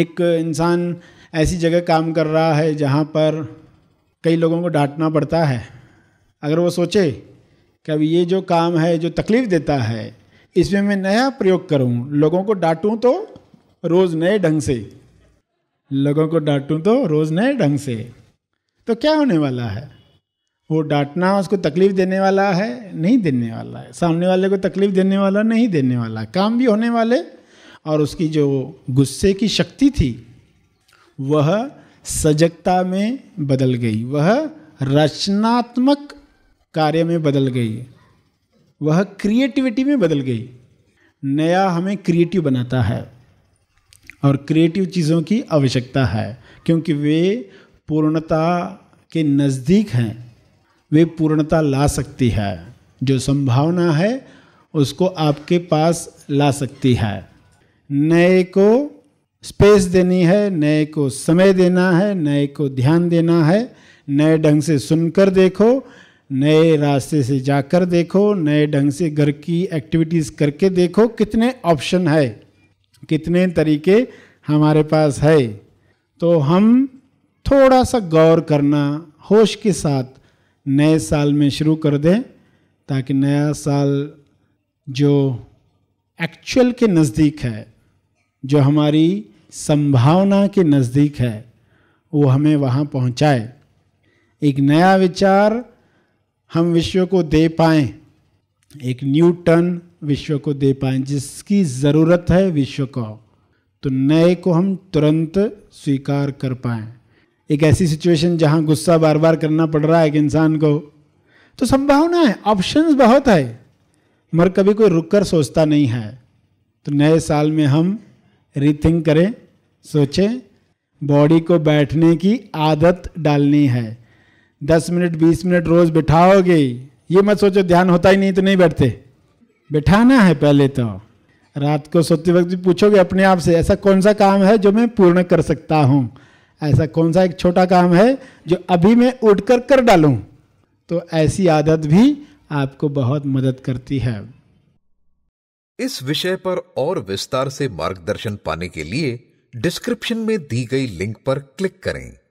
एक इंसान ऐसी जगह काम कर रहा है जहाँ पर कई लोगों को डांटना पड़ता है अगर वो सोचे कि अब ये जो काम है जो तकलीफ़ देता है इसमें मैं नया प्रयोग करूँ लोगों को डांटूँ तो रोज़ नए ढंग से लोगों को डांटूँ तो रोज़ नए ढंग से तो क्या होने वाला है वो डांटना उसको तकलीफ़ देने वाला है नहीं देने वाला है सामने वाले को तकलीफ़ देने वाला नहीं देने वाला काम भी होने वाले और उसकी जो गुस्से की शक्ति थी वह सजगता में बदल गई वह रचनात्मक कार्य में बदल गई वह क्रिएटिविटी में बदल गई नया हमें क्रिएटिव बनाता है और क्रिएटिव चीज़ों की आवश्यकता है क्योंकि वे पूर्णता के नज़दीक हैं वे पूर्णता ला सकती है जो संभावना है उसको आपके पास ला सकती है नए को स्पेस देनी है नए को समय देना है नए को ध्यान देना है नए ढंग से सुनकर देखो नए रास्ते से जाकर देखो नए ढंग से घर की एक्टिविटीज़ करके देखो कितने ऑप्शन है कितने तरीके हमारे पास है तो हम थोड़ा सा गौर करना होश के साथ नए साल में शुरू कर दें ताकि नया साल जो एक्चुअल के नज़दीक है जो हमारी संभावना के नज़दीक है वो हमें वहाँ पहुँचाए एक नया विचार हम विश्व को दे पाएँ एक न्यू टर्न विश्व को दे पाएँ जिसकी ज़रूरत है विश्व को तो नए को हम तुरंत स्वीकार कर पाएँ एक ऐसी सिचुएशन जहाँ गुस्सा बार बार करना पड़ रहा है एक इंसान को तो संभावना है ऑप्शन बहुत है मगर कभी कोई रुक कर सोचता नहीं है तो नए साल में हम रीथिंक करें सोचें बॉडी को बैठने की आदत डालनी है दस मिनट बीस मिनट रोज बिठाओगे ये मत सोचो ध्यान होता ही नहीं तो नहीं बैठते बिठाना है पहले तो रात को सोते वक्त भी पूछोगे अपने आप से ऐसा कौन सा काम है जो मैं पूर्ण कर सकता हूँ ऐसा कौन सा एक छोटा काम है जो अभी मैं उठकर कर डालूँ तो ऐसी आदत भी आपको बहुत मदद करती है इस विषय पर और विस्तार से मार्गदर्शन पाने के लिए डिस्क्रिप्शन में दी गई लिंक पर क्लिक करें